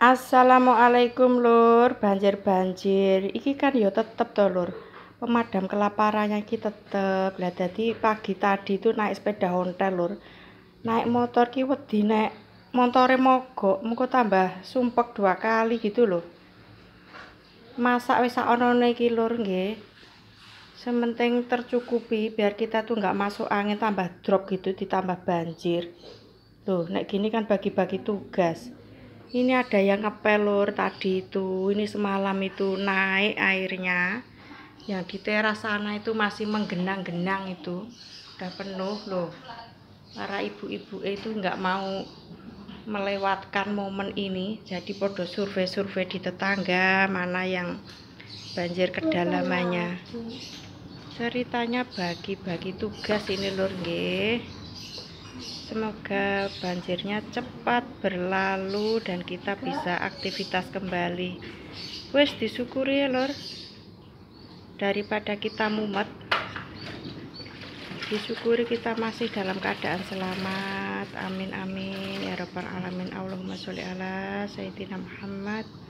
Assalamualaikum lur, banjir-banjir. Iki kan yo ya tetep to lur. Pemadam kelaparan yang kita tetep. Lah dadi pagi tadi itu naik sepeda ontel lur. Naik motor ki wedi naik motore mogok, mengko tambah sumpek dua kali gitu loh. Masak wis sakone iki lur nggih. Sementing tercukupi biar kita tuh nggak masuk angin tambah drop gitu ditambah banjir. Tuh, Naik gini kan bagi-bagi tugas ini ada yang ngepel tadi itu ini semalam itu naik airnya yang di teras sana itu masih menggenang-genang itu udah penuh loh para ibu-ibu itu nggak mau melewatkan momen ini jadi podo survei-survei di tetangga mana yang banjir kedalamannya ceritanya bagi-bagi tugas ini lor nggih Semoga banjirnya cepat berlalu dan kita bisa aktivitas kembali. Wes disyukuri ya, Lor. Daripada kita mumet, disyukuri kita masih dalam keadaan selamat. Amin amin ya rabbal alamin. Allahumma sholli ala sayyidina Muhammad.